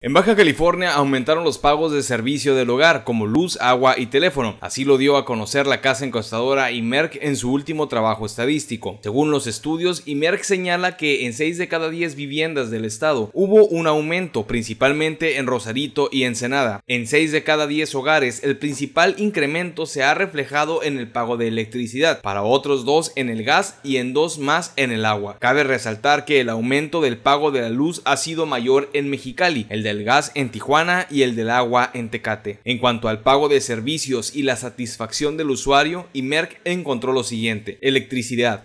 En Baja California aumentaron los pagos de servicio del hogar como luz, agua y teléfono. Así lo dio a conocer la casa encostadora IMERC en su último trabajo estadístico. Según los estudios, IMERC señala que en 6 de cada 10 viviendas del estado hubo un aumento, principalmente en Rosarito y Ensenada. En 6 de cada 10 hogares, el principal incremento se ha reflejado en el pago de electricidad, para otros dos en el gas y en dos más en el agua. Cabe resaltar que el aumento del pago de la luz ha sido mayor en Mexicali, el de el gas en Tijuana y el del agua en Tecate. En cuanto al pago de servicios y la satisfacción del usuario, IMERC encontró lo siguiente. Electricidad.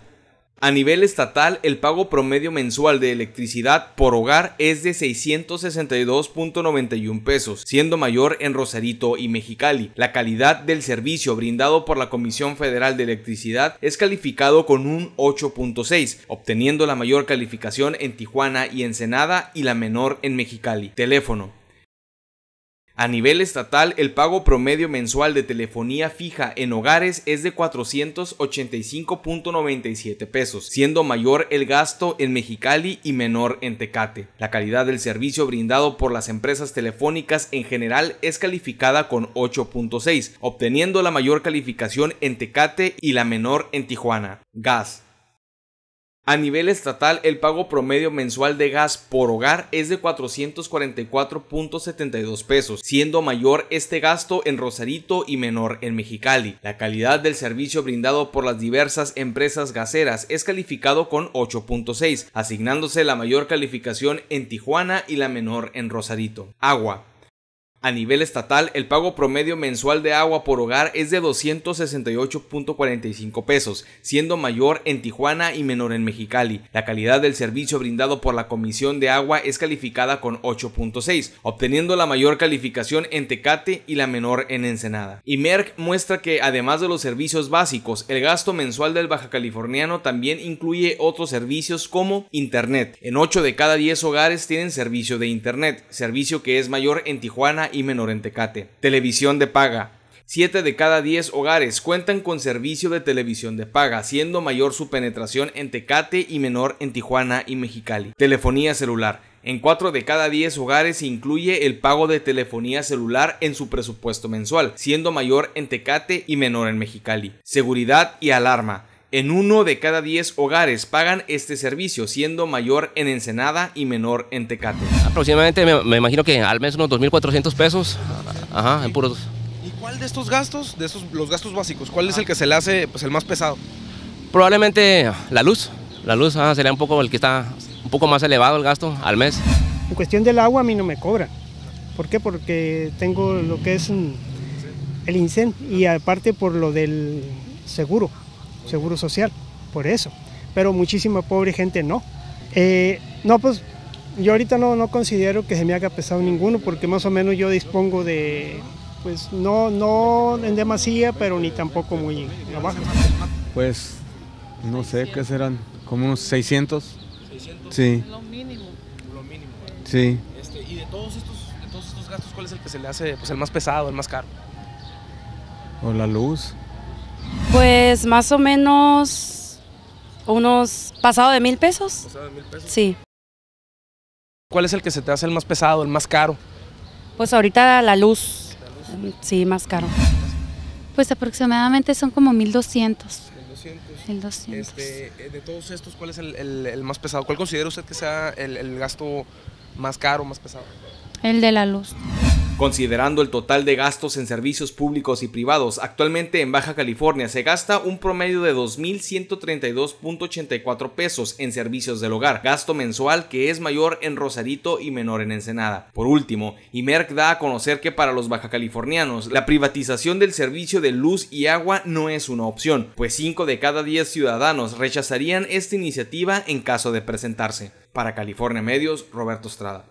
A nivel estatal, el pago promedio mensual de electricidad por hogar es de 662.91 pesos, siendo mayor en Rosarito y Mexicali. La calidad del servicio brindado por la Comisión Federal de Electricidad es calificado con un 8.6, obteniendo la mayor calificación en Tijuana y Ensenada y la menor en Mexicali. Teléfono a nivel estatal, el pago promedio mensual de telefonía fija en hogares es de 485.97 pesos, siendo mayor el gasto en Mexicali y menor en Tecate. La calidad del servicio brindado por las empresas telefónicas en general es calificada con 8.6, obteniendo la mayor calificación en Tecate y la menor en Tijuana. Gas. A nivel estatal, el pago promedio mensual de gas por hogar es de 444.72 pesos, siendo mayor este gasto en Rosarito y menor en Mexicali. La calidad del servicio brindado por las diversas empresas gaseras es calificado con 8.6, asignándose la mayor calificación en Tijuana y la menor en Rosarito. Agua. A nivel estatal, el pago promedio mensual de agua por hogar es de 268.45 pesos, siendo mayor en Tijuana y menor en Mexicali. La calidad del servicio brindado por la Comisión de Agua es calificada con 8.6, obteniendo la mayor calificación en Tecate y la menor en Ensenada. Y Merck muestra que además de los servicios básicos, el gasto mensual del baja californiano también incluye otros servicios como Internet. En 8 de cada 10 hogares tienen servicio de Internet, servicio que es mayor en Tijuana y menor en Tecate. Televisión de paga. 7 de cada 10 hogares cuentan con servicio de televisión de paga, siendo mayor su penetración en Tecate y menor en Tijuana y Mexicali. Telefonía celular. En 4 de cada 10 hogares se incluye el pago de telefonía celular en su presupuesto mensual, siendo mayor en Tecate y menor en Mexicali. Seguridad y alarma. En uno de cada diez hogares pagan este servicio, siendo mayor en Ensenada y menor en Tecate. Aproximadamente me, imagino que al mes unos 2.400 pesos, ajá, en puros. ¿Y cuál de estos gastos, de esos los gastos básicos, cuál es el que se le hace pues el más pesado? Probablemente la luz. La luz sería un poco el que está un poco más elevado el gasto al mes. En cuestión del agua a mí no me cobra. ¿Por qué? Porque tengo lo que es el incendio y aparte por lo del seguro seguro social, por eso. Pero muchísima pobre gente no. Eh, no, pues yo ahorita no, considero que se me haga pesado ninguno, porque más o menos yo dispongo de, pues no, no en demasía, pero ni tampoco muy abajo. Pues no sé qué serán, como unos 600. 600. Sí. Lo mínimo. Lo mínimo. Sí. Este, y de todos estos, todos estos gastos, ¿cuál es el que se le hace pues el más pesado, el más caro? O la luz. Pues más o menos unos pasado de mil pesos. de pesos? Sí. ¿Cuál es el que se te hace el más pesado, el más caro? Pues ahorita la luz. ¿La luz? Sí, más caro. Pues aproximadamente son como 1200. doscientos. Este, eh, de todos estos, ¿cuál es el, más pesado? ¿Cuál considera usted que sea el gasto más caro, más pesado? El de la luz. Considerando el total de gastos en servicios públicos y privados, actualmente en Baja California se gasta un promedio de 2.132.84 pesos en servicios del hogar, gasto mensual que es mayor en Rosarito y menor en Ensenada. Por último, IMERC da a conocer que para los bajacalifornianos la privatización del servicio de luz y agua no es una opción, pues 5 de cada 10 ciudadanos rechazarían esta iniciativa en caso de presentarse. Para California Medios, Roberto Estrada.